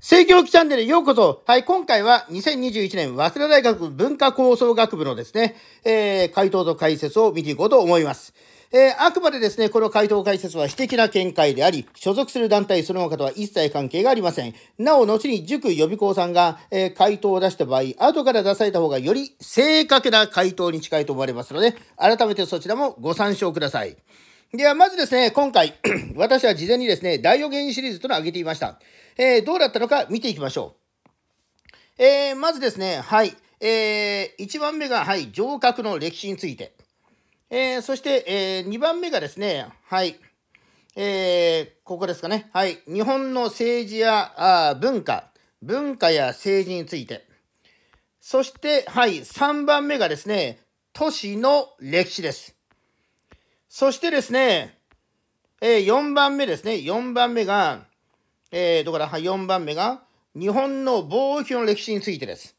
正教期チャンネルへようこそ。はい、今回は2021年早稲田大学文化構想学部のですね、えー、回答と解説を見ていこうと思います。えー、あくまでですね、この回答解説は私的な見解であり、所属する団体その他とは一切関係がありません。なお、後に塾予備校さんが、えー、回答を出した場合、後から出された方がより正確な回答に近いと思われますので、改めてそちらもご参照ください。では、まずですね、今回、私は事前にですね、大予言シリーズとの挙げていました。えー、どうだったのか見ていきましょう。えー、まずですね、はい、えー、1番目が、はい、城郭の歴史について。えー、そして、えー、2番目がですね、はい、えー、ここですかね、はい、日本の政治やあ文化、文化や政治について。そして、はい、3番目がですね、都市の歴史です。そしてですね、えー、4番目ですね、4番目が、えーと、はい、4番目が、日本の貿易の歴史についてです。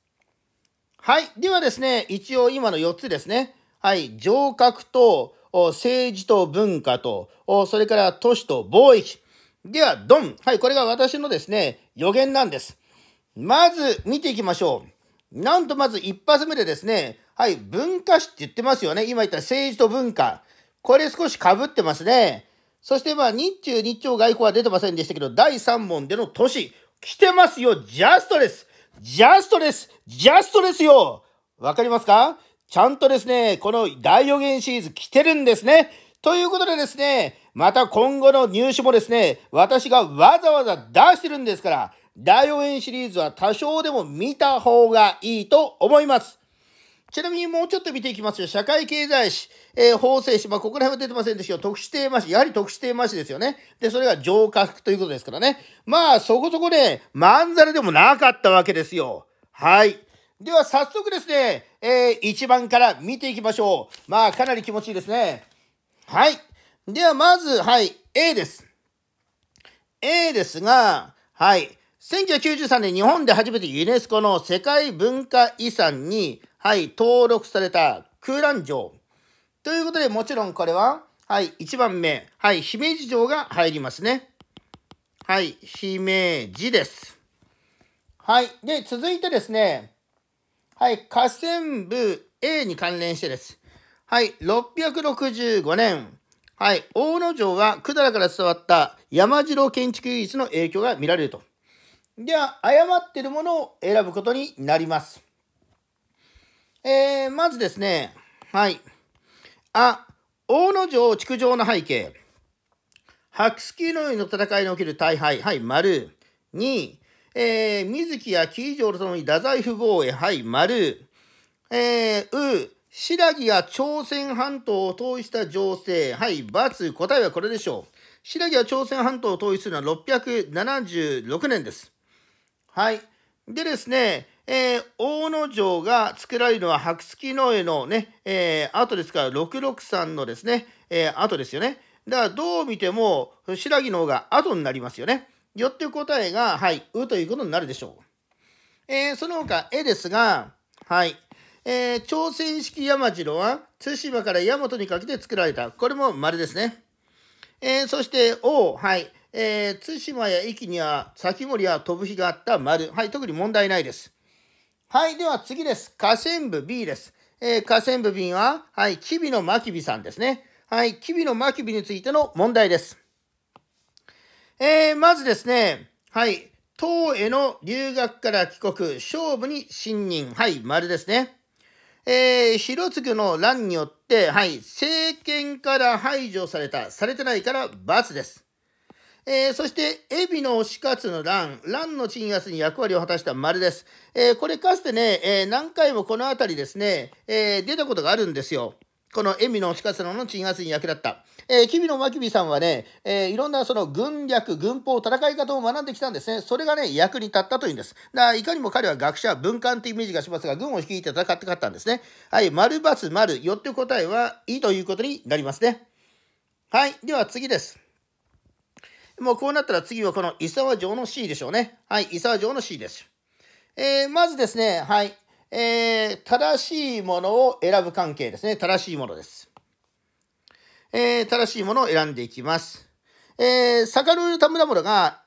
はい。ではですね、一応今の4つですね。はい。城郭と、政治と文化と、それから都市と貿易。では、ドン。はい。これが私のですね、予言なんです。まず、見ていきましょう。なんとまず一発目でですね、はい。文化史って言ってますよね。今言った政治と文化。これ少し被ってますね。そしてまあ日中日朝外交は出てませんでしたけど、第3問での都市、来てますよジャストですジャストですジャストですよわかりますかちゃんとですね、この第4元シリーズ来てるんですね。ということでですね、また今後の入手もですね、私がわざわざ出してるんですから、第4元シリーズは多少でも見た方がいいと思います。ちなみにもうちょっと見ていきますよ。社会経済史、えー、法制史、まあ、ここら辺は出てませんでしたけど、特殊テーマ史、やはり特殊テーマ史ですよね。で、それが上格ということですからね。まあ、そこそこね、まんざらでもなかったわけですよ。はい。では、早速ですね、えー、1番から見ていきましょう。まあ、かなり気持ちいいですね。はい。では、まず、はい、A です。A ですが、はい。1993年日本で初めてユネスコの世界文化遺産にはい、登録された空欄城。ということで、もちろんこれは、はい、1番目、はい、姫路城が入りますね。はい、姫路です。はい、で、続いてですね、はい、河川部 A に関連してです。はい、665年、はい、大野城が百済から伝わった山城建築技術の影響が見られると。では、誤っているものを選ぶことになります。えー、まずですね、はい。あ、大野城築城の背景。白月のようの戦いにおける大敗。はい、丸。2、えー、水木や紀伊城と共に太宰府防衛。はい、丸。えー、う、白木が朝鮮半島を統一した情勢。はい、×。答えはこれでしょう。白木が朝鮮半島を統一するのは676年です。はい。でですね、えー、大野城が作られるのは白月の絵のね、えー、後ですから663のですね、えー、後ですよね。だからどう見ても白木の方が後になりますよね。よって答えが、はい、うということになるでしょう。えー、その他、絵ですが、はい。えー、朝鮮式山城は対馬から大和にかけて作られた。これも丸ですね。えー、そして、王、はい。えー、対馬や壱岐には、先森や飛ぶ日があった丸。はい、特に問題ないです。はい、では次です。河川部 B です。えー、河川部 B は、はい、吉備の真備さんですね。はい、吉備の真備についての問題です。えー、まずですね、はい、党への留学から帰国、勝負に信任。はい、丸ですね。えー、広次の乱によって、はい、政権から排除された、されてないから罰です。えー、そして、エビの死活の乱、乱の鎮圧に役割を果たした丸です。えー、これかつてね、えー、何回もこの辺りですね、え出たことがあるんですよ。このエビの死活のの鎮圧に役立った。えー、キビのマキビさんはね、えー、いろんなその軍略、軍法、戦い方を学んできたんですね。それがね、役に立ったというんです。だからいかにも彼は学者、文官というイメージがしますが、軍を率いて戦って勝ったんですね。はい、丸×丸、よって答えはいいということになりますね。はい、では次です。もうこうなったら次はこの伊沢城の C でしょうね。はい、伊沢城の C です。えー、まずですね、はい、えー、正しいものを選ぶ関係ですね。正しいものです。えー、正しいものを選んでいきます。えー、坂のルール・タムが、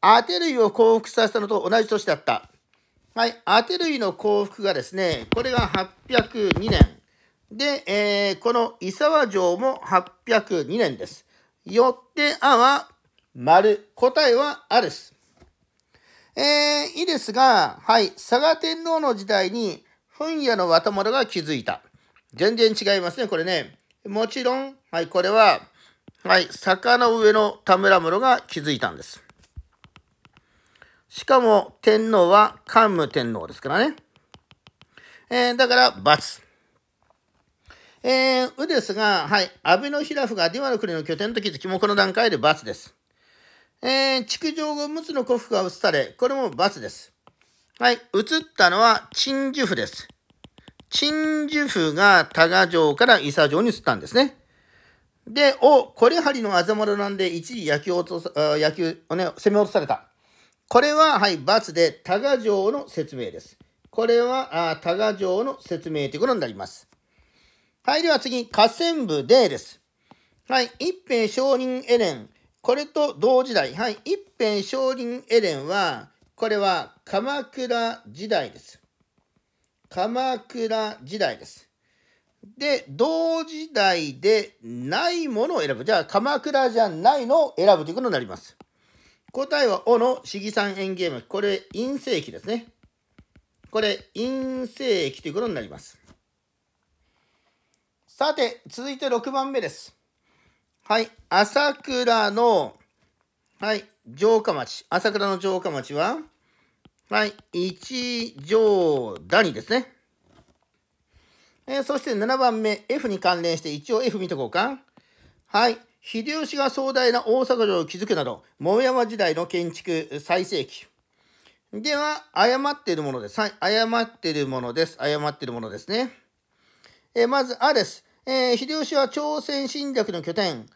当て類を降伏させたのと同じ年だった。はい、当て類の降伏がですね、これが802年。で、えー、この伊沢城も802年です。よって、あは丸。答えはあ」です。えー、いいですが、はい、佐賀天皇の時代に、本屋の若者が気いた。全然違いますね、これね。もちろん、はい、これは、はい、坂の上の田村室が気いたんです。しかも、天皇は桓武天皇ですからね。えー、だから、×。えー、うですが、はい、安部の平府がデュマの国の拠点と気づきもこの段階で×です。えー、築城後、陸奥の古府が移され、これも罰です。はい、移ったのは陳守府です。陳守府が多賀城から伊佐城に移ったんですね。で、お、これ張りのあざまろなんで一時野球をとす野球をね、攻め落とされた。これは、はい、罰で、多賀城の説明です。これは、あ多賀城の説明ということになります。はい、では次、河川部 D です。はい、一平商人エレン。これと同時代、はい、一辺少林エレンは、これは鎌倉時代です。鎌倉時代です。で、同時代でないものを選ぶ。じゃあ、鎌倉じゃないのを選ぶということになります。答えは、おの市議さん園ーム。これ、陰性期ですね。これ、陰性期ということになります。さて、続いて6番目です。はい、朝倉の、はい、城下町。朝倉の城下町は、はい、一条谷ですね。えー、そして7番目、F に関連して一応 F 見とこうか。はい、秀吉が壮大な大阪城を築くなど、桃山時代の建築最盛期。では、誤っているものです。はい、誤っているものです。誤っているものですね。えー、まず、あです。えー、秀吉は朝鮮侵略の拠点、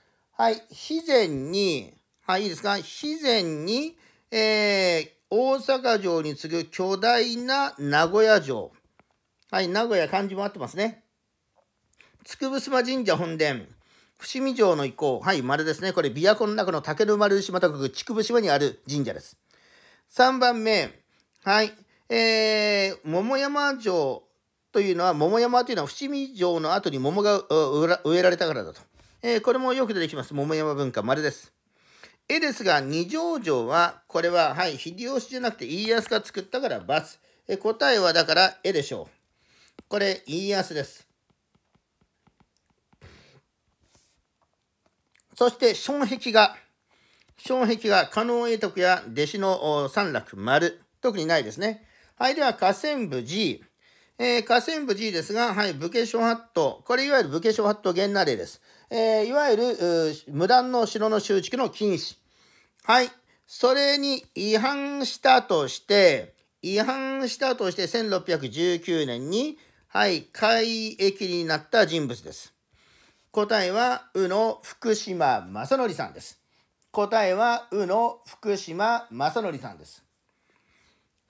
はい、肥前に、はい、いいですか肥前に、えー、大阪城に次ぐ巨大な名古屋城。はい、名古屋漢字も合ってますね。筑布島神社本殿。伏見城の遺構。はい、丸ですね。これ、琵琶湖の中の竹の丸島と書く、筑布島にある神社です。3番目。はい。えー、桃山城というのは、桃山というのは伏見城の後に桃が植えられたからだと。えー、これもよく出てきます。桃山文化、丸です。絵ですが、二条城は、これは、はい、秀吉じゃなくて家康が作ったから×。え答えは、だから、絵でしょう。これ、家康です。そして、障壁画。障壁画、加納栄徳や弟子の三楽、丸。特にないですね。はい、では、河川部 G。えー、河川部 G ですが、はい、武家諸法度。これ、いわゆる武家諸法度源な例です。えー、いわゆる無断の城の修築の禁止。はい。それに違反したとして、違反したとして1619年に、はい、改域になった人物です。答えは、宇野福島正則さんです。答えは、宇野福島正則さんです。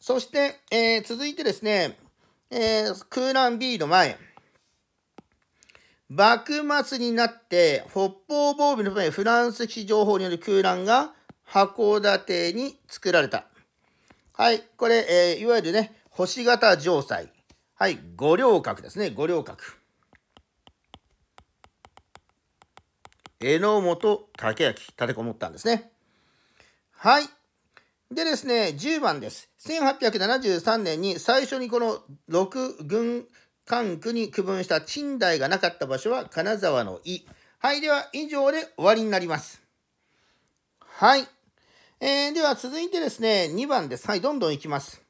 そして、えー、続いてですね、えー、空欄 B の前。幕末になって北方防備のためフランス騎士情報による空欄が函館に作られた。はい、これ、えー、いわゆるね、星形城塞。はい、五稜郭ですね、五稜郭。榎本武明、立てこもったんですね。はい。でですね、10番です。1873年に最初にこの6軍関区に区分した賃貸がなかった場所は金沢の井。はい、では以上で終わりになります。はい。えー、では続いてですね、2番です。はい、どんどんいきます。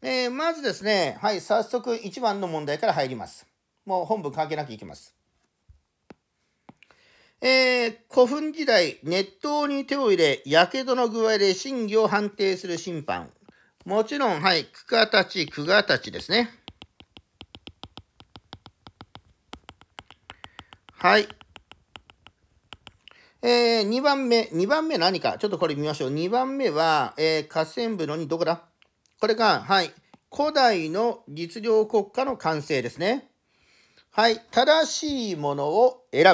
えー、まずですね、はい、早速1番の問題から入ります。もう本文関係なくいきます。えー、古墳時代、熱湯に手を入れ、やけどの具合で真偽を判定する審判。もちろん、はい、区方たち、たちですね。はい。えー、2番目、2番目何か、ちょっとこれ見ましょう。2番目は、えー、河川部のにどこだこれか、はい。古代の律令国家の完成ですね。はい。正しいものを選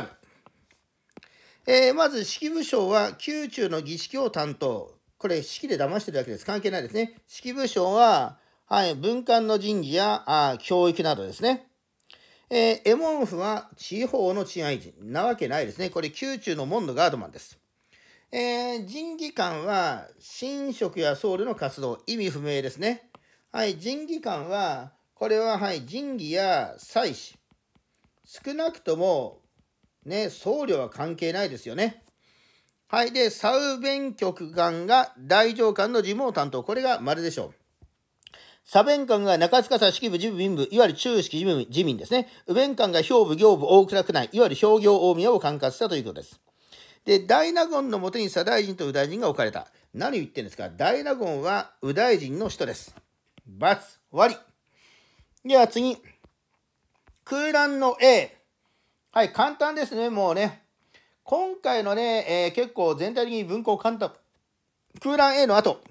ぶ。えー、まず、式部省は宮中の儀式を担当。これ、式で騙してるだけです。関係ないですね。式部省は、はい、文官の人事やあ教育などですね。えー、エモンフは地方の治安維持なわけないですね。これ、宮中の門のガードマンです。えー、人技官は、神職や僧侶の活動、意味不明ですね。はい、人技官は、これは、はい、人技や祭祀。少なくとも、ね、僧侶は関係ないですよね。はい、で、サウベン局官が大上官の事務を担当。これが丸でしょう。左弁官が中塚さ式部、事部、民部、いわゆる中式自民ですね。右弁官が兵部、行部、大倉区内、いわゆる兵業大宮を管轄したということです。で、大納言のもとに左大臣と右大臣が置かれた。何言ってんですか大納言は右大臣の人です。×、終わり。では次。空欄の A。はい、簡単ですね、もうね。今回のね、えー、結構全体的に文庫簡単。空欄 A の後。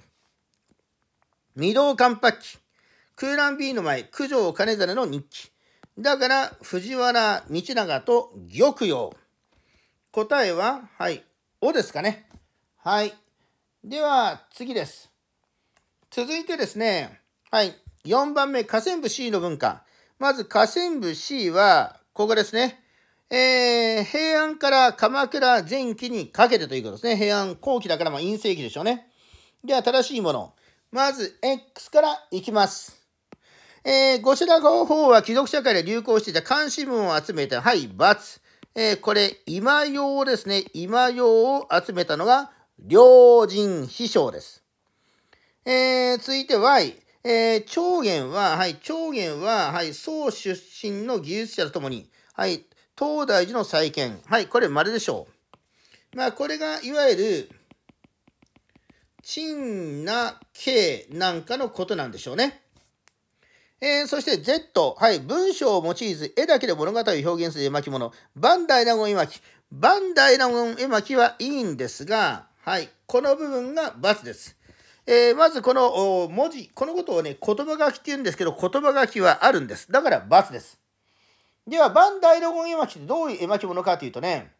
二道間白機。空欄 B の前、九条兼実の日記。だから、藤原道長と玉葉。答えは、はい、おですかね。はい。では、次です。続いてですね、はい、4番目、河川部 C の文化。まず、河川部 C は、ここですね。えー、平安から鎌倉前期にかけてということですね。平安後期だから、まあ、陰性期でしょうね。では、正しいもの。まず、X からいきます。えー、こちらの方は貴族社会で流行していた監視文を集めた、はい、×。えー、これ、今用ですね。今用を集めたのが、良人秘書です。えー、続いて Y。えー、長元は、はい、長元は、はい、宋出身の技術者とともに、はい、東大寺の再建。はい、これ、丸でしょう。まあ、これが、いわゆる、陳な慶なんかのことなんでしょうね。えー、そして Z、はい、文章を用いず絵だけで物語を表現する絵巻物、バンダイナゴン絵巻。バンダイナゴン絵巻はいいんですが、はい、この部分が×です。えー、まずこの文字、このことをね、言葉書きって言うんですけど、言葉書きはあるんです。だから×です。では、バンダイナゴン絵巻ってどういう絵巻物かというとね、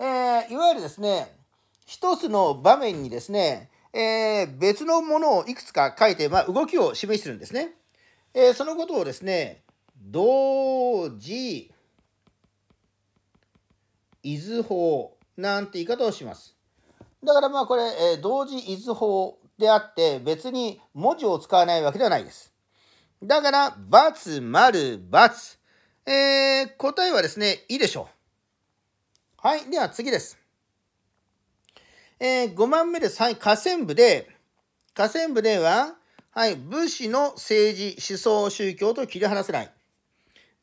えー、いわゆるですね、一つの場面にですね、え別のものをいくつか書いて、まあ、動きを示してるんですね。えー、そのことをですね、同時、伊豆法なんて言い方をします。だからまあこれ、えー、同時伊豆法であって別に文字を使わないわけではないです。だから、×、丸、×。えー、答えはですね、いいでしょう。はい。では次です。えー、5番目です。はい。下線部で、下線部では、はい、武士の政治、思想、宗教と切り離せない。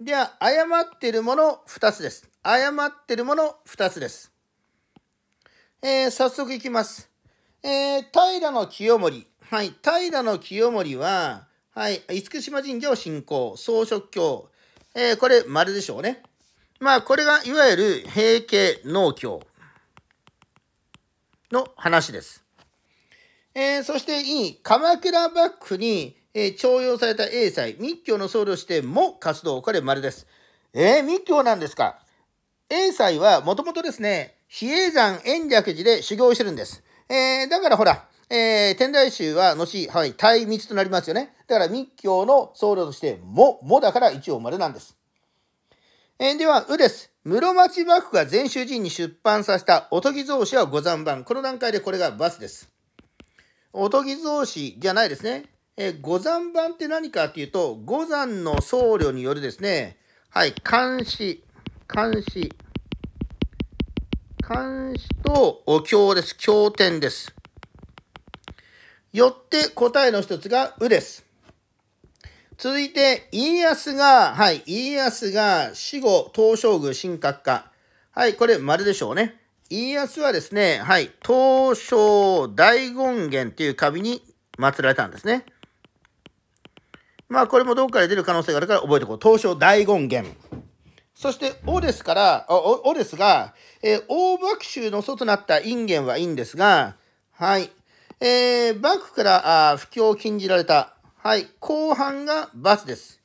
では、誤ってるもの二つです。誤ってるもの二つです。えー、早速いきます。えー、平清盛。はい、平清盛は、はい、厳島神社を信仰、装飾教。えー、これ、丸でしょうね。まあ、これがいわゆる平家農協の話です。えー、そして E、鎌倉幕府に、えー、徴用された英才、密教の僧侶しても活動、これ丸です。えー、密教なんですか英才はもともとですね、比叡山延暦寺で修行してるんです。えー、だからほら、えー、天台宗は後、はい、対密となりますよね。だから密教の僧侶としても、もだから一応丸なんです。えー、では、うです。室町幕府が禅宗寺に出版させたおとぎ造紙は五山版。この段階でこれがバスです。おとぎ造子じゃないですね。え五山版って何かっていうと、五山の僧侶によるですね、はい、監視、監視、監視とお経です。経典です。よって答えの一つが「う」です。続いて、家康が、はい、家康が死後、東照宮神格化。はい、これ、丸でしょうね。家康はですね、はい、東照大権現という神に祀られたんですね。まあ、これもどこかで出る可能性があるから覚えておこう。東照大権現。そして、おですから、お、ですが、えー、大幕州の祖となった因縁はいいんですが、はい。えー、幕府からあ布教を禁じられた。はい。後半が罰です。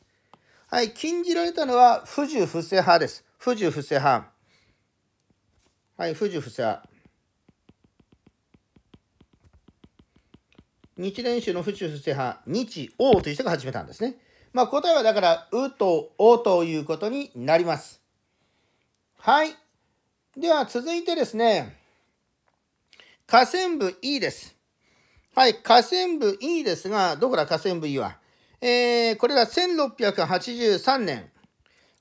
はい。禁じられたのは、不樹不正派です。不樹不正派。はい、富士房。日蓮宗の富士正派、日王という人が始めたんですね。まあ、答えはだから、うとおということになります。はい。では、続いてですね、河川部 E です。はい、河川部 E ですが、どこだ河川部 E は。えー、これが1683年、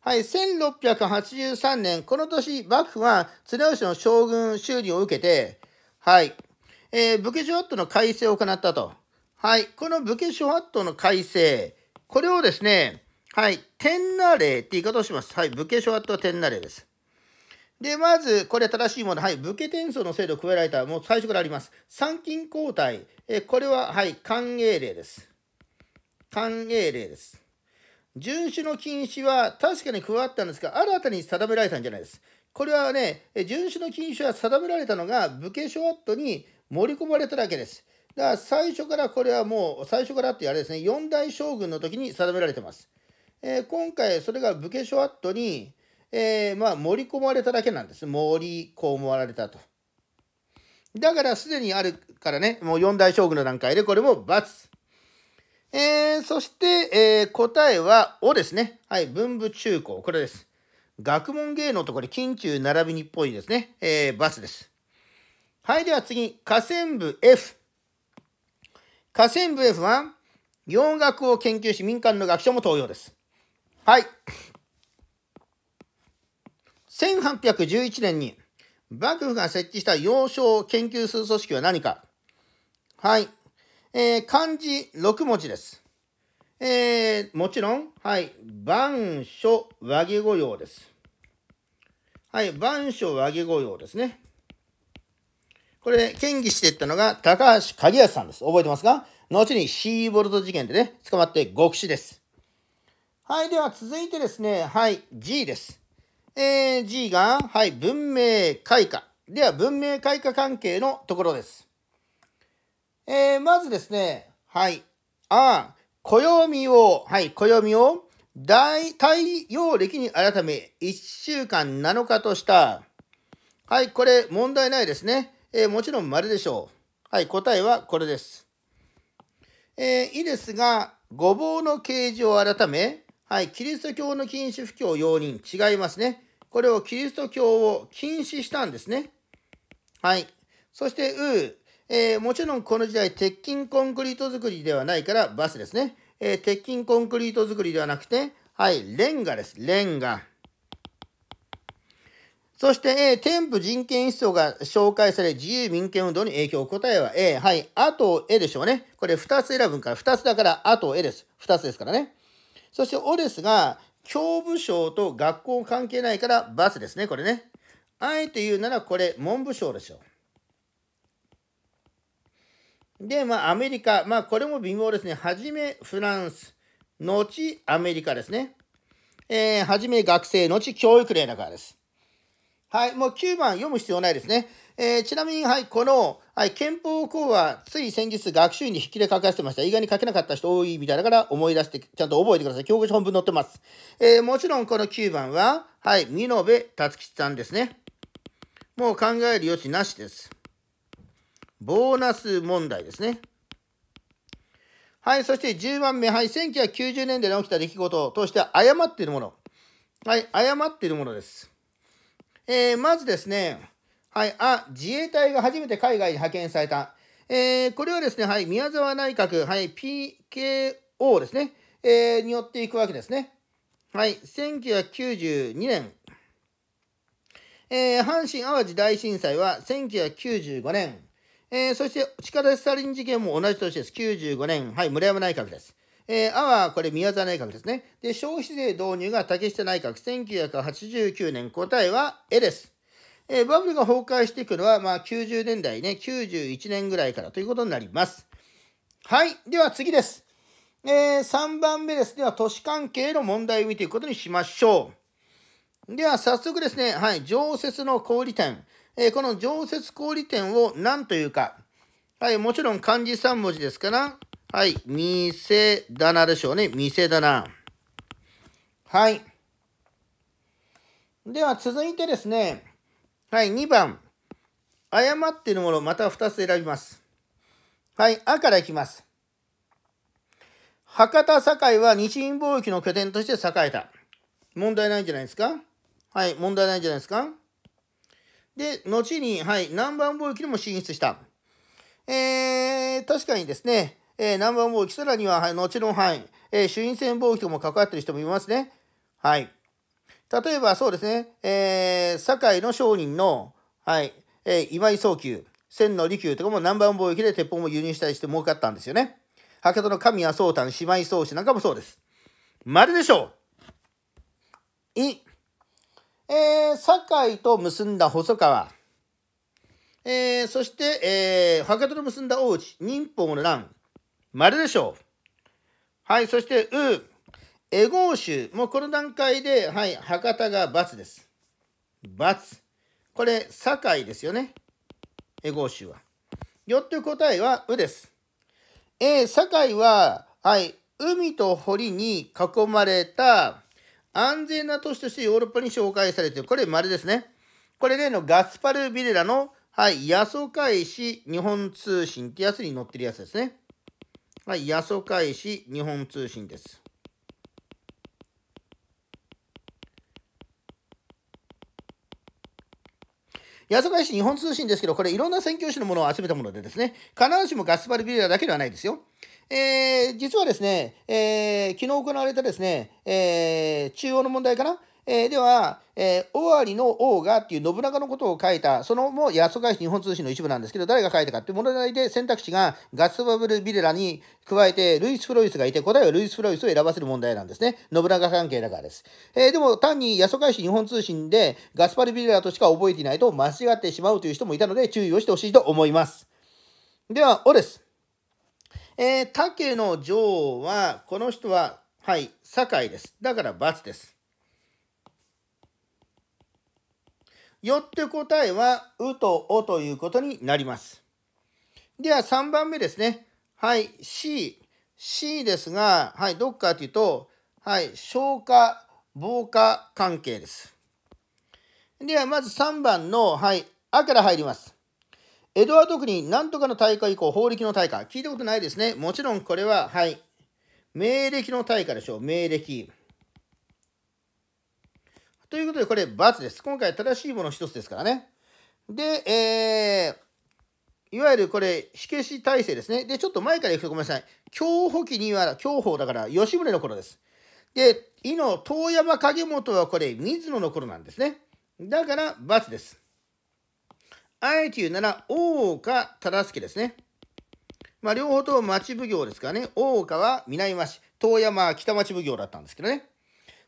はい、1683年、この年、幕府は綱吉の将軍修理を受けて、はい、えー、武家諸法度の改正を行ったと。はい、この武家諸法度の改正、これをですね、はい、天な令って言い方をします。はい、武家諸法度は天那令です。で、まず、これ正しいもの。はい。武家転送の制度を加えられた。もう最初からあります。参勤交代。えこれは、はい。歓迎令です。歓迎令です。遵守の禁止は確かに加わったんですが、新たに定められたんじゃないです。これはね、遵守の禁止は定められたのが、武家書法に盛り込まれただけです。だから最初からこれはもう、最初からってあれですね、四大将軍の時に定められてます。えー、今回、それが武家書法に、えー、まあ、盛り込まれただけなんです。盛り込まれたと。だからすでにあるからね、もう四大将軍の段階でこれも×。えー、そして、えー、答えは、おですね。はい、文部中高、これです。学問芸能とこれ、近中並びにっぽいですね。えー、バスです。はい、では次、河川部 F。河川部 F は、洋楽を研究し、民間の学者も登用です。はい。1811年に、幕府が設置した洋書を研究する組織は何かはい。えー、漢字6文字です。えー、もちろん、はい、板書和毛語用です。はい、板書和毛語用ですね。これ、県議していったのが高橋鍵康さんです。覚えてますか後にシーボルト事件でね、捕まって極死です。はい、では続いてですね、はい、G です。えー、G が、はい、文明開化。では、文明開化関係のところです。えー、まずですね、はい。あ、暦を、はい、暦を、大、太陽暦に改め、1週間7日とした。はい、これ、問題ないですね。えー、もちろん丸でしょう。はい、答えはこれです。えー、いいですが、ごぼうの形状を改め、はい、キリスト教の禁止布教容認、違いますね。これをキリスト教を禁止したんですね。はい。そして、う、えー、もちろんこの時代、鉄筋コンクリート作りではないから、バスですね。えー、鉄筋コンクリート作りではなくて、はい、レンガです。レンガ。そして、A、添付人権思想が紹介され、自由民権運動に影響。答えは A。はい、あと A でしょうね。これ2つ選ぶから、2つだから、あと A です。2つですからね。そして、O ですが、教部省と学校関係ないから、バスですね、これね。あえて言うなら、これ、文部省でしょう。で、まあ、アメリカ。まあ、これも微妙ですね。はじめフランス、後アメリカですね。えー、はじめ学生、後教育連絡からです。はい、もう9番読む必要ないですね。えー、ちなみに、はい、この、はい、憲法公はつい先日学習院に引きで書かせてました。意外に書けなかった人多いみたいだから思い出して、ちゃんと覚えてください。教科書本文載ってます。えー、もちろんこの9番は、はい、美濃部達吉さんですね。もう考える余地なしです。ボーナス問題ですね。はい、そして10番目、はい、1990年代に起きた出来事を通して誤っているもの。はい、誤っているものです。えー、まずですね、はい、あ、自衛隊が初めて海外に派遣された。えー、これはですね、はい、宮沢内閣、はい、PKO ですね、えー、によっていくわけですね。はい、1992年、えー、阪神・淡路大震災は1995年、えー、そして、力スタリン事件も同じ年です。95年、はい、村山内閣です。えー、あは、これ、宮沢内閣ですね。で、消費税導入が竹下内閣、1989年、答えは、絵です。えー、バブルが崩壊していくのは、まあ、90年代ね、91年ぐらいからということになります。はい。では次です。えー、3番目です。では、都市関係の問題を見ていくことにしましょう。では、早速ですね、はい、常設の小売店。えー、この常設小売店を何というか、はい、もちろん漢字3文字ですから、はい、店棚でしょうね。店棚。はい。では続いてですね、はい、2番。誤っているもの、また2つ選びます。はい、あからいきます。博多堺は日印貿易の拠点として栄えた。問題ないんじゃないですかはい、問題ないんじゃないですかで、後に、はい、南蛮貿易にも進出した。えー、確かにですね、えー、南蛮貿易、さらには、はい、後の、はい、えー、朱印貿易とも関わってる人もいますね。はい。例えば、そうですね、えー、堺の商人の、はい、えー、今井宗久、千の利休とかも南蛮貿易で鉄砲も輸入したりして儲かったんですよね。博多の神谷宗丹、姉妹宗氏なんかもそうです。まるでしょうい、えー、堺と結んだ細川、えー、そして、えー、博多と結んだ大内、忍法の乱、丸でしょう。はい、そして、う、エゴー州、もうこの段階で、はい、博多が×です。×。これ、堺ですよね。エゴー州は。よって答えは、うです。えー、堺は、はい、海と堀に囲まれた、安全な都市としてヨーロッパに紹介されている。これ、丸ですね。これ、例のガスパル・ビレラの、はい、八十海市日本通信ってやつに載ってるやつですね。はい、八十海市日本通信です。八十海市日本通信ですけど、これいろんな宣教師のものを集めたものでですね、必ずしもガスパル・ビレラだけではないですよ。えー、実はですね、えー、昨日行われたですね、えー、中央の問題かなえー、では、えー、尾張の王がっていう信長のことを書いた、そのも八十市し日本通信の一部なんですけど、誰が書いたかっていう問題で選択肢がガスバブル・ビレラに加えて、ルイス・フロイスがいて、答えはルイス・フロイスを選ばせる問題なんですね。信長関係だからです。えー、でも、単に八十市し日本通信でガスパル・ビレラとしか覚えていないと間違ってしまうという人もいたので、注意をしてほしいと思います。では、尾です。えー、竹の女王は、この人は、はい、堺です。だから×です。よって答えは、うとおということになります。では3番目ですね。はい、C。C ですが、はい、どっかというと、はい、消化、防火関係です。ではまず3番の、はい、あから入ります。エドワード国なんとかの大化以降、法力の大化。聞いたことないですね。もちろんこれは、はい。明暦の大化でしょう。明暦。ということで、これ、罰です。今回正しいもの一つですからね。で、えー、いわゆるこれ、火消し体制ですね。で、ちょっと前から行くとごめんなさい。享保期には、享保だから、吉宗の頃です。で、伊の遠山影元はこれ、水野の頃なんですね。だから、罰です。あえて言うなら、大岡忠助ですね。まあ、両方とも町奉行ですからね、大岡は南町、遠山は北町奉行だったんですけどね。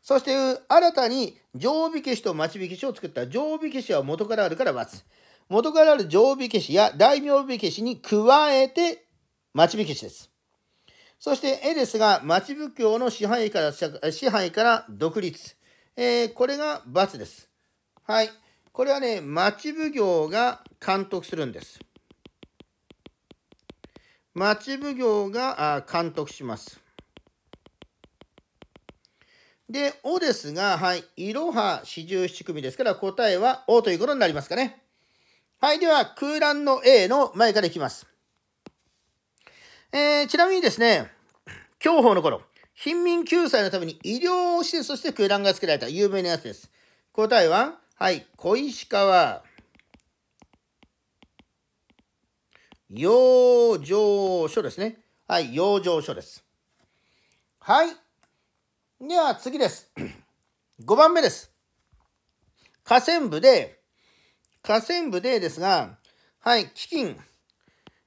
そして、新たに常備消しと町火消しを作った常備消しは元からあるから×。元からある常備消しや大名火消しに加えて町火消しです。そして、絵ですが、町奉行の支配から、支配から独立。えー、これが×です。はい。これはね、町奉行が監督するんです。町奉行が監督します。で、おですが、はい、いろは四十七組ですから、答えはおということになりますかね。はい、では、空欄の A の前からいきます。えー、ちなみにですね、享保の頃、貧民救済のために医療施設として空欄が作けられた有名なやつです。答えは、はい、小石川。養生所ですね。はい、養生所です。はい。では次です。5 番目です。河川部で、河川部でですが、はい、基金。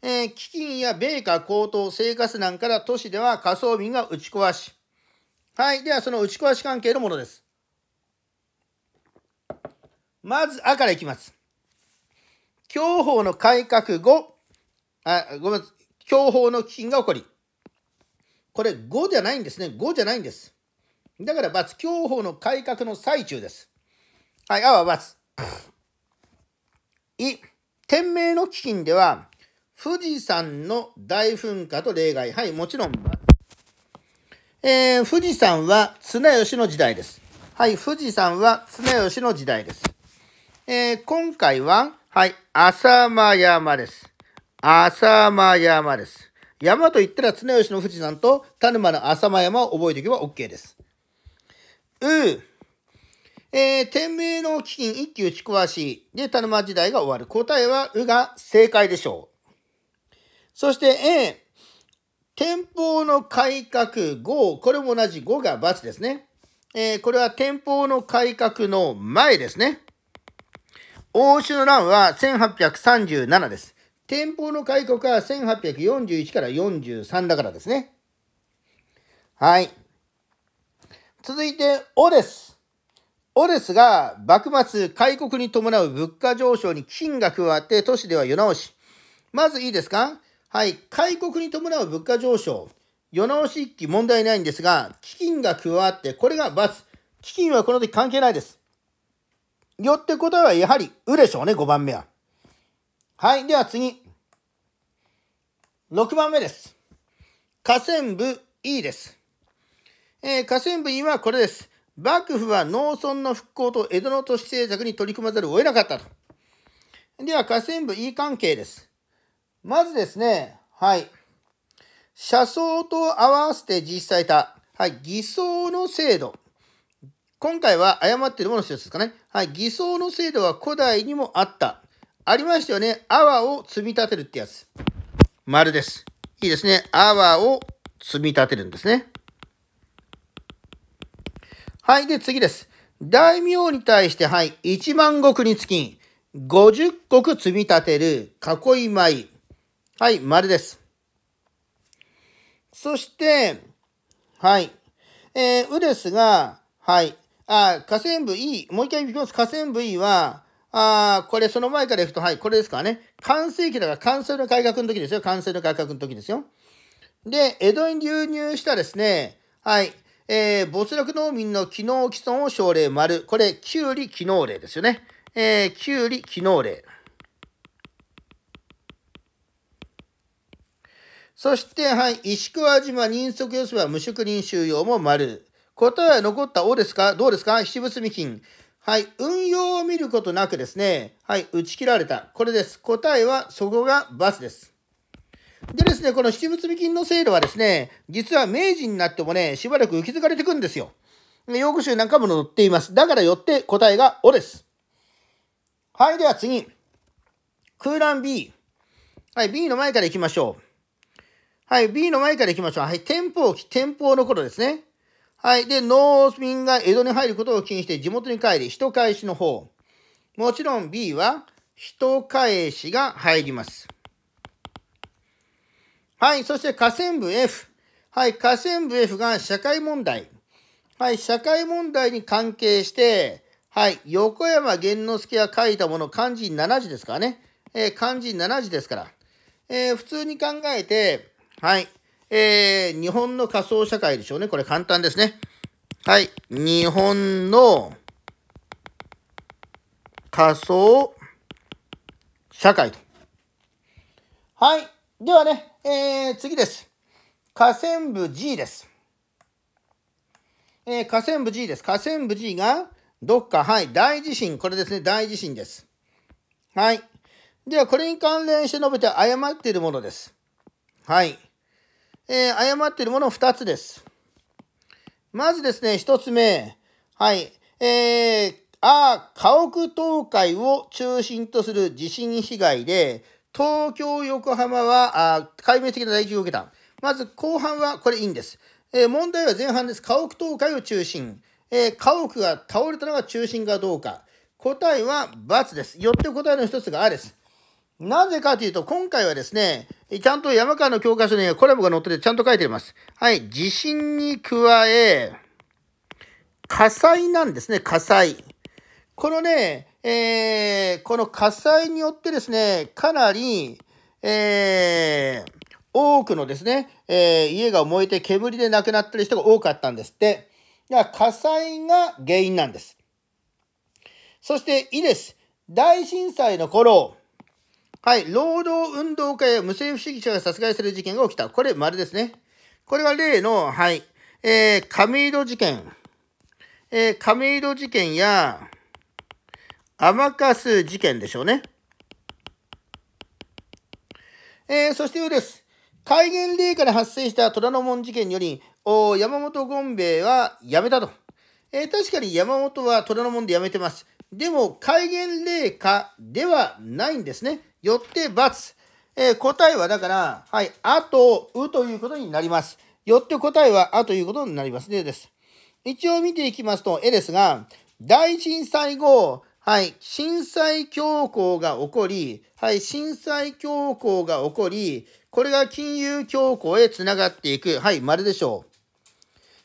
えー、基金や米価高騰生活難から都市では仮想便が打ち壊し。はい。では、その打ち壊し関係のものです。まず、あからいきます。享法の改革後、あ、ごめん、享法の基金が起こり。これ5じゃないんですね。5じゃないんです。だから罰、享法の改革の最中です。はい、あは罰。い、天明の基金では、富士山の大噴火と例外。はい、もちろんえー、富士山は綱吉の時代です。はい、富士山は綱吉の時代です。えー、今回は、はい、浅間山です。浅間山です。山と言ったら綱吉の富士山と田沼の浅間山を覚えておけば OK です。うえー、天明の基金一級ちくわしで田沼時代が終わる。答えは、うが正解でしょう。そして、A、天保の改革5、これも同じ5が×ですね。えー、これは天保の改革の前ですね。欧州の乱は1837です。天保の開国は1841から43だからですね。はい。続いて、オです。オですが、幕末、開国に伴う物価上昇に金が加わって、都市では世直し。まずいいですかはい。開国に伴う物価上昇。世直し一揆問題ないんですが、基金が加わって、これが罰。基金はこの時関係ないです。よってことはやはり、うでしょうね、5番目は。はい、では次。6番目です。河川部 E です。えー、河川部 E はこれです。幕府は農村の復興と江戸の都市政策に取り組まざるを得なかったと。では、河川部 E 関係です。まずですね、はい。車窓と合わせて実施された、はい、偽装の制度。今回は誤っているものの一つですかね。はい。偽装の制度は古代にもあった。ありましたよね。泡を積み立てるってやつ。丸です。いいですね。泡を積み立てるんですね。はい。で、次です。大名に対して、はい。1万石につき、50石積み立てる囲い舞。はい。丸です。そして、はい。えー、ウですが、はい。あ、河川部 E、もう一回いきます。河川部 E は、あこれその前から行くと、はい、これですからね。完成期だから完成の改革の時ですよ。完成の改革の時ですよ。で、江戸に流入したですね、はい、えー、没落農民の機能既存を奨励丸。これ、きゅうり機能例ですよね。えー、きゅうり機能例。そして、はい、石川島、人足予想は無職人収容も丸。答えは残ったおですかどうですか七物見金。はい。運用を見ることなくですね。はい。打ち切られた。これです。答えは、そこが×です。でですね、この七物見金の制度はですね、実は明治になってもね、しばらく浮き継がれてくんですよ。用語集なんかも載っています。だからよって答えがおです。はい。では次。空欄 B。はい。B の前から行きましょう。はい。B の前から行きましょう。はい。天保期、天保の頃ですね。はい。で、農民が江戸に入ることを禁して地元に帰り、人返しの方。もちろん B は、人返しが入ります。はい。そして河川部 F。はい。河川部 F が社会問題。はい。社会問題に関係して、はい。横山源之助が書いたもの、漢字7字ですからね。えー、漢字7字ですから。えー、普通に考えて、はい。えー、日本の仮想社会でしょうね。これ簡単ですね。はい。日本の仮想社会と。はい。ではね、えー、次です。河川部 G です。えー、河川部 G です。河川部 G が、どっか、はい、大地震。これですね、大地震です。はい。では、これに関連して述べて誤っているものです。はい。えー、誤っているもの2つです。まずですね、1つ目。はい。えー、あ家屋倒壊を中心とする地震被害で、東京、横浜は、あ壊滅的な打撃を受けた。まず後半はこれいいんです。えー、問題は前半です。家屋倒壊を中心。えー、家屋が倒れたのが中心かどうか。答えは×です。よって答えの一つがあです。なぜかというと、今回はですね、ちゃんと山川の教科書にコラボが載ってて、ちゃんと書いてあります。はい、地震に加え、火災なんですね、火災。このね、えー、この火災によってですね、かなり、えー、多くのですね、えー、家が燃えて煙で亡くなってる人が多かったんですって。火災が原因なんです。そして、いいです。大震災の頃、はい。労働運動家や無政府主義者が殺害する事件が起きた。これ、丸ですね。これは例の、はい。えー、亀戸事件。えー、亀戸事件や、甘春事件でしょうね。えー、そしてうです。戒厳令下で発生した虎ノ門事件により、お山本権兵衛は辞めたと。えー、確かに山本は虎ノ門で辞めてます。でも、戒厳令下ではないんですね。よって×。えー、答えはだから、はい、あと、うということになります。よって答えはあということになりますねです。一応見ていきますと、絵ですが、大震災後、はい、震災恐慌が起こり、はい、震災恐慌が起こり、これが金融恐慌へつながっていく。はい、丸でしょう。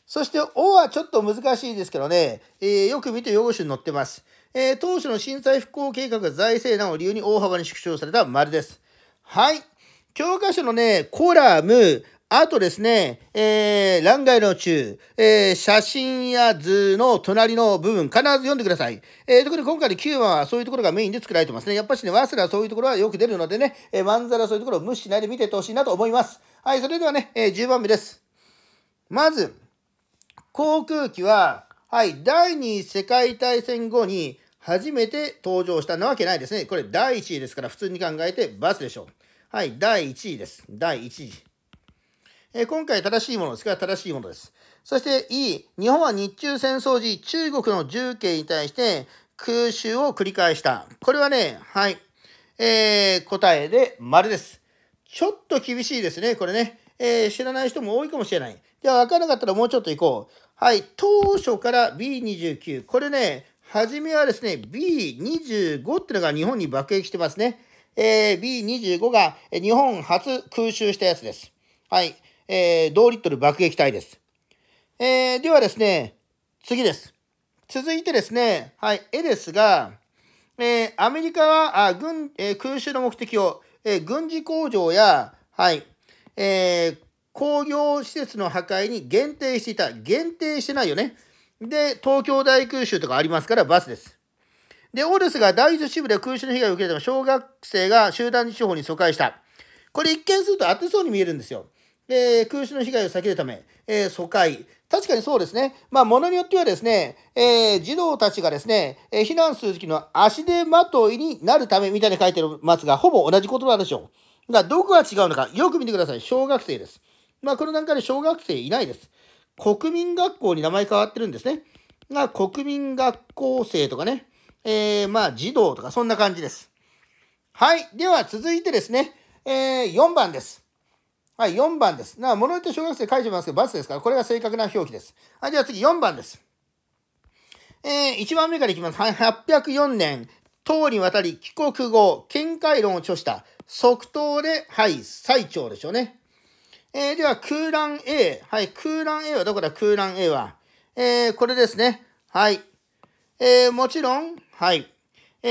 そして、おはちょっと難しいですけどね、えー、よく見て用語集に載ってます。えー、当初の震災復興計画が財政難を理由に大幅に縮小された丸です。はい。教科書のね、コラム、あとですね、えー、欄外の中、えー、写真や図の隣の部分、必ず読んでください。えー、特に今回の9番はそういうところがメインで作られてますね。やっぱしね、早稲田はそういうところはよく出るのでね、えー、まんざらそういうところを無視しないで見ててほしいなと思います。はい、それではね、えー、10番目です。まず、航空機は、はい、第2次世界大戦後に初めて登場したなわけないですね。これ第1位ですから普通に考えて×でしょう。はい、第1位です。第1位。えー、今回正しいものですから正しいものです。そして E、日本は日中戦争時、中国の重慶に対して空襲を繰り返した。これはね、はい、えー、答えで丸です。ちょっと厳しいですね、これね。えー、知らない人も多いかもしれない。では、分からなかったらもうちょっと行こう。はい、当初から B29。これね、初めはですね、B25 っていうのが日本に爆撃してますね。えー、B25 が日本初空襲したやつです。はい。えー、同リットル爆撃隊です。えー、ではですね、次です。続いてですね、はい、絵ですが、えー、アメリカはあ軍、えー、空襲の目的を、えー、軍事工場や、はい、えー、工業施設の破壊に限定していた。限定してないよね。で、東京大空襲とかありますからバスです。で、オールスが第一支部で空襲の被害を受けても小学生が集団地方に疎開した。これ一見すると当てそうに見えるんですよ。えー、空襲の被害を避けるため、えー、疎開。確かにそうですね。まあ、ものによってはですね、えー、児童たちがですね、え避難する時の足手まといになるためみたいに書いてますが、ほぼ同じ言葉でしょう。らどこが違うのか、よく見てください。小学生です。まあ、この段階で小学生いないです。国民学校に名前変わってるんですね。まあ、国民学校生とかね、えー、まあ、児童とか、そんな感じです。はい。では、続いてですね、えー、4番です。はい、4番です。な、あ、物によって小学生書いてますけど、×ですから、これが正確な表記です。はい、じゃあ次、4番です。えー、1番目からいきます。はい、804年、唐にわたり帰国後、見解論を著した、即答で、はい、最長でしょうね。えー、では、空欄 A。はい、空欄 A はどこだ空欄 A は。えー、これですね。はい。えー、もちろん、はい。え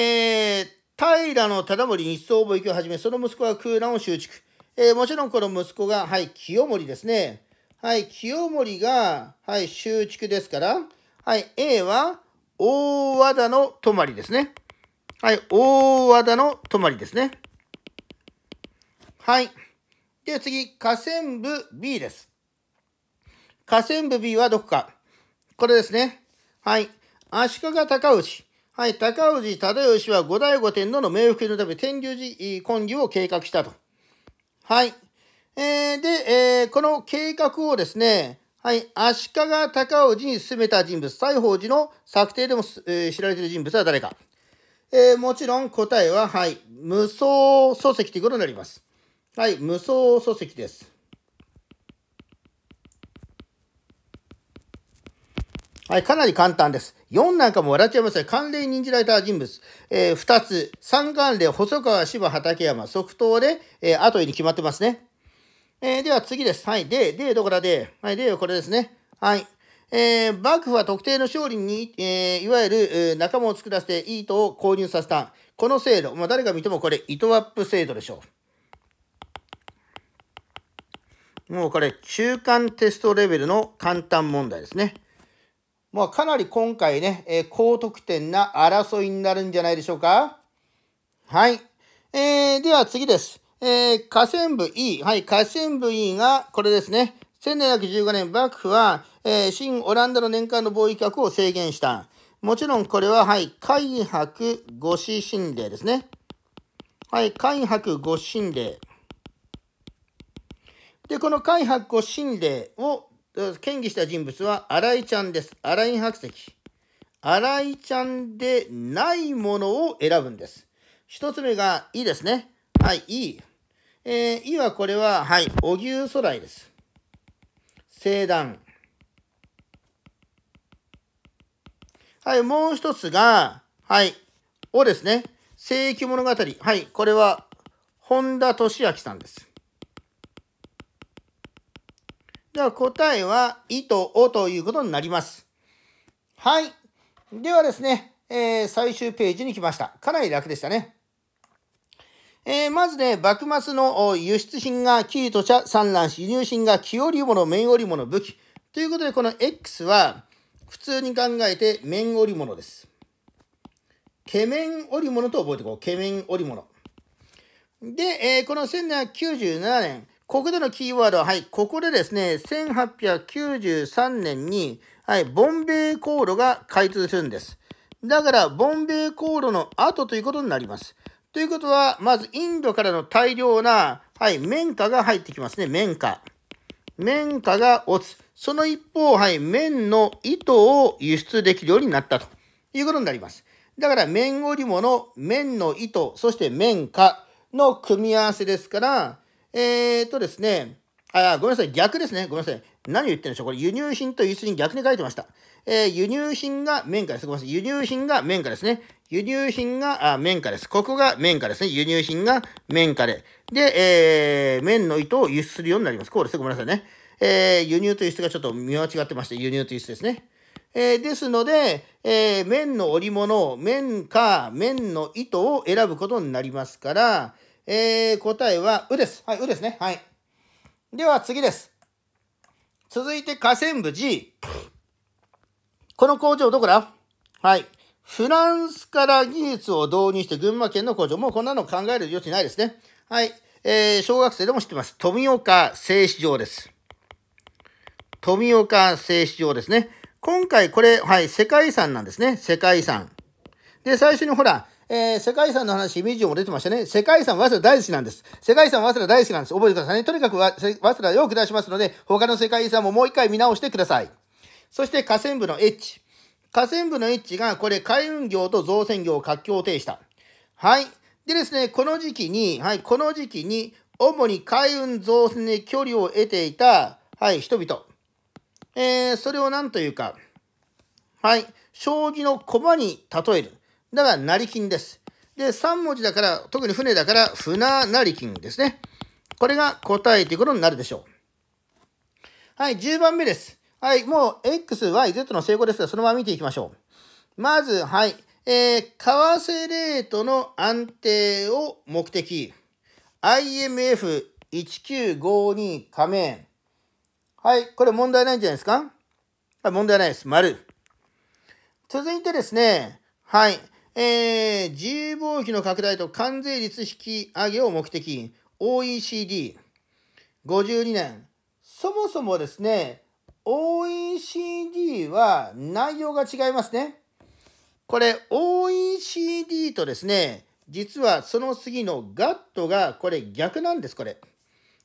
ー、平の忠盛一層貿易をはじめ、その息子は空欄を修築。えー、もちろんこの息子が、はい、清盛ですね。はい、清盛が、はい、修築ですから、はい、A は、大和田の泊ですね。はい、大和田の泊ですね。はい。で、次、下線部 B です。下線部 B はどこか。これですね。はい。足利高氏。はい。高氏忠義は後醍醐天皇の冥福のため天竜寺根議を計画したと。はい。えー、で、えー、この計画をですね、はい。足利高氏に進めた人物、西宝寺の策定でも、えー、知られている人物は誰か。えー、もちろん答えは、はい。無双祖籍ということになります。はい、無双礎石です。はい、かなり簡単です。4なんかも笑っちゃいますん、関連任じられた人物。えー、2つ。三関連、細川、芝、畠山、即答で、えー、後に決まってますね。えー、では次です。はい。で、で、どこだで、はい、で、これですね。はい。えー、幕府は特定の勝利に、えー、いわゆる、えー、仲間を作らせて、いい糸を購入させた。この制度、まあ、誰が見てもこれ、糸アップ制度でしょう。もうこれ、中間テストレベルの簡単問題ですね。まあ、かなり今回ね、えー、高得点な争いになるんじゃないでしょうか。はい。えー、では次です。えー、河川部 E。はい、河川部 E がこれですね。1715年幕府は、えー、新オランダの年間の貿易額を制限した。もちろんこれは、はい、海白五死神令ですね。はい、海白五神令。で、この海白を神霊を嫌議した人物は新井ちゃんです。新井白石。新井ちゃんでないものを選ぶんです。一つ目がいいですね。はい、いい。えー、いはこれは、はい、荻生空来です。聖団。はい、もう一つが、はい、おですね。聖域物語。はい、これは、本田俊明さんです。では答えは、いとおということになります。はい。ではですね、えー、最終ページに来ました。かなり楽でしたね。えー、まずね、幕末の輸出品が生糸茶、産卵子、輸入品が木織物、綿織物、武器。ということで、この X は、普通に考えて綿織物です。ケメン織物と覚えておこう。ケメン織物。で、えー、この1797年、ここでのキーワードは、はい、ここでですね、1893年に、はい、ボンベイ航路が開通するんです。だから、ボンベイ航路の後ということになります。ということは、まずインドからの大量な、はい、綿花が入ってきますね、綿花。綿花が落ち、その一方、はい、綿の糸を輸出できるようになったということになります。だから、綿織物、綿の糸、そして綿花の組み合わせですから、えー、っとですね、あ、ごめんなさい、逆ですね。ごめんなさい。何言ってるんでしょうこれ、輸入品と輸出品逆に書いてました。えー、輸入品が綿花です。ごめんなさい。輸入品が綿花ですね。輸入品が綿花です。ここが綿花ですね。輸入品が綿花で。で、えー、綿の糸を輸出するようになります。こうです。ごめんなさいね。えー、輸入と輸出がちょっと見間違ってまして、輸入と輸出ですね。えー、ですので、えー、綿の織物、綿か綿の糸を選ぶことになりますから、えー、答えは、うです。はい、うですね。はい。では次です。続いて河川部 G。この工場どこだはい。フランスから技術を導入して群馬県の工場。もうこんなの考える余地ないですね。はい。えー、小学生でも知ってます。富岡製糸場です。富岡製糸場ですね。今回これ、はい、世界遺産なんですね。世界遺産。で、最初にほら、えー、世界遺産の話、イメージも出てましたね。世界遺産、早稲田大好きなんです。世界遺産、早稲田大好きなんです。覚えてくださいね。とにかく、早稲田よく出しますので、他の世界遺産ももう一回見直してください。そして、河川部のエッジ。河川部のエッジが、これ、海運業と造船業を活況を呈した。はい。でですね、この時期に、はい、この時期に、主に海運造船で距離を得ていた、はい、人々。えー、それを何というか、はい、将棋の駒に例える。だから成金です。で、3文字だから、特に船だから、船成金ですね。これが答えということになるでしょう。はい、10番目です。はい、もう X、Y、Z の成功ですが、そのまま見ていきましょう。まず、はい、えー、為替レートの安定を目的。IMF1952 加盟。はい、これ問題ないんじゃないですか問題ないです。丸。続いてですね、はい、えー、自由貿易の拡大と関税率引き上げを目的、OECD52 年。そもそもですね、OECD は内容が違いますね。これ OECD とですね、実はその次の GATT がこれ逆なんです、これ。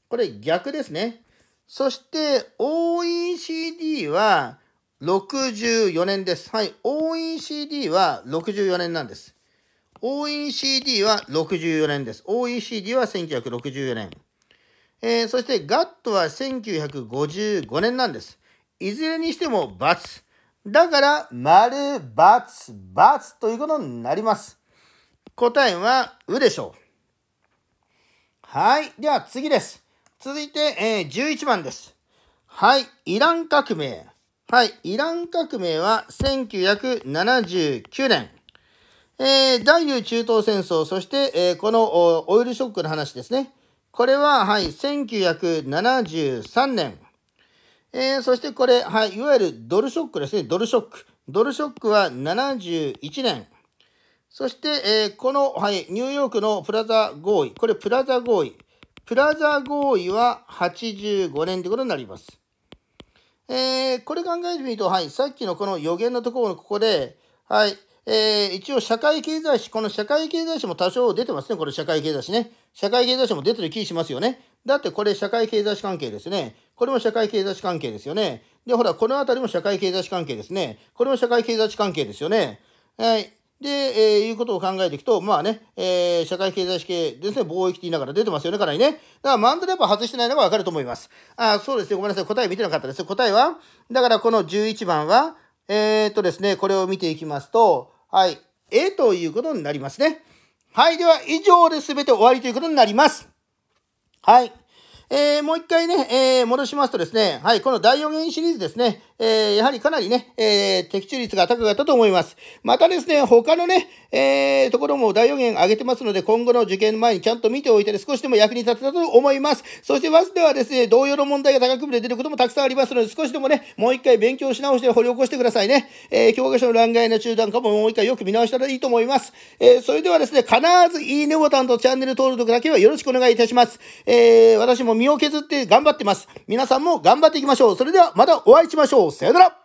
これ逆ですね。そして OECD は64年です。はい。OECD は64年なんです。OECD は64年です。OECD は1964年。えー、そして GATT は1955年なんです。いずれにしても×。だから、丸、×、×ということになります。答えは、うでしょう。はい。では次です。続いて、えー、11番です。はい。イラン革命。はい、イラン革命は1979年、えー、第2中東戦争、そして、えー、このオイルショックの話ですね。これは、はい、1973年。えー、そしてこれ、はい、いわゆるドルショックですね、ドルショック。ドルショックは71年。そして、えー、この、はい、ニューヨークのプラザ合意。これ、プラザ合意。プラザ合意は85年ということになります。えー、これ考えてみると、はい、さっきのこの予言のところのここで、はい、えー、一応社会経済誌、この社会経済誌も多少出てますね、これ社会経済誌ね。社会経済誌も出てる気しますよね。だってこれ社会経済誌関係ですね。これも社会経済誌関係ですよね。で、ほら、この辺りも社会経済誌関係ですね。これも社会経済誌関係ですよね。はい。で、えー、いうことを考えていくと、まあね、えー、社会経済史系ですね、貿易って言いながら出てますよね、かなりね。だからマンドレープ外してないのがわかると思います。あ、そうですね、ごめんなさい、答え見てなかったです。答えは、だからこの11番は、えー、っとですね、これを見ていきますと、はい、A ということになりますね。はい、では以上で全て終わりということになります。はい。えー、もう一回ね、えー、戻しますとですね、はい、この第4弦シリーズですね、えー、やはりかなりね、えー、的中率が高かったと思います。またですね、他のね、えー、ところも大予言上げてますので、今後の受験前にちゃんと見ておいて、ね、少しでも役に立てたと思います。そして、まずではですね、同様の問題が高く部で出ることもたくさんありますので、少しでもね、もう一回勉強し直して掘り起こしてくださいね。えー、教科書の欄外の中断かももう一回よく見直したらいいと思います。えー、それではですね、必ずいいねボタンとチャンネル登録だけはよろしくお願いいたします。えー、私も身を削って頑張ってます。皆さんも頑張っていきましょう。それでは、またお会いしましょう。うさよなら